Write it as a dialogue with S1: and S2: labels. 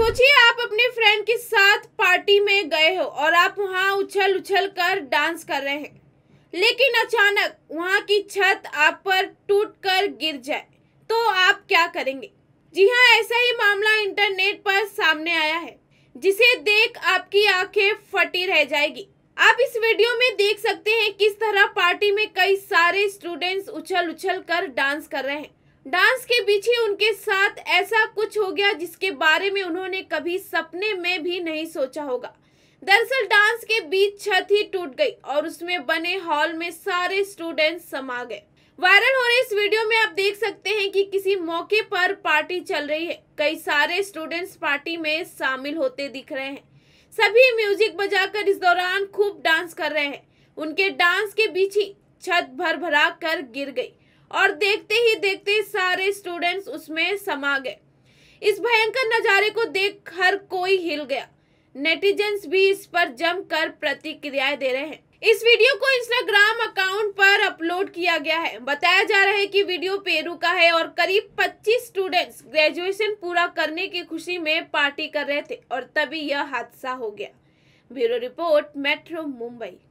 S1: सोचिए आप अपने फ्रेंड के साथ पार्टी में गए हो और आप वहाँ उछल उछल कर डांस कर रहे हैं लेकिन अचानक वहाँ की छत आप पर टूट कर गिर जाए तो आप क्या करेंगे जी हाँ ऐसा ही मामला इंटरनेट पर सामने आया है जिसे देख आपकी आंखें फटी रह जाएगी आप इस वीडियो में देख सकते हैं किस तरह पार्टी में कई सारे स्टूडेंट्स उछल उछल कर डांस कर रहे हैं डांस के पीछे उनके साथ ऐसा कुछ हो गया जिसके बारे में उन्होंने कभी सपने में भी नहीं सोचा होगा दरअसल डांस के बीच छत ही टूट गई और उसमें बने हॉल में सारे स्टूडेंट्स समा गए वायरल हो रहे इस वीडियो में आप देख सकते हैं कि किसी मौके पर पार्टी चल रही है कई सारे स्टूडेंट्स पार्टी में शामिल होते दिख रहे हैं सभी म्यूजिक बजाकर इस दौरान खूब डांस कर रहे हैं उनके डांस के बीच ही छत भर भरा कर गिर गई और देखते ही देखते ही सारे स्टूडेंट्स उसमें समा गए इस भयंकर नज़ारे को देख हर कोई हिल गया नेटिजन्स भी इस पर जम कर प्रतिक्रियाएं दे रहे हैं इस वीडियो को इंस्टाग्राम अकाउंट पर अपलोड किया गया है बताया जा रहा है कि वीडियो पेरू का है और करीब 25 स्टूडेंट्स ग्रेजुएशन पूरा करने की खुशी में पार्टी कर रहे थे और तभी यह हादसा हो गया ब्यूरो रिपोर्ट मेट्रो मुंबई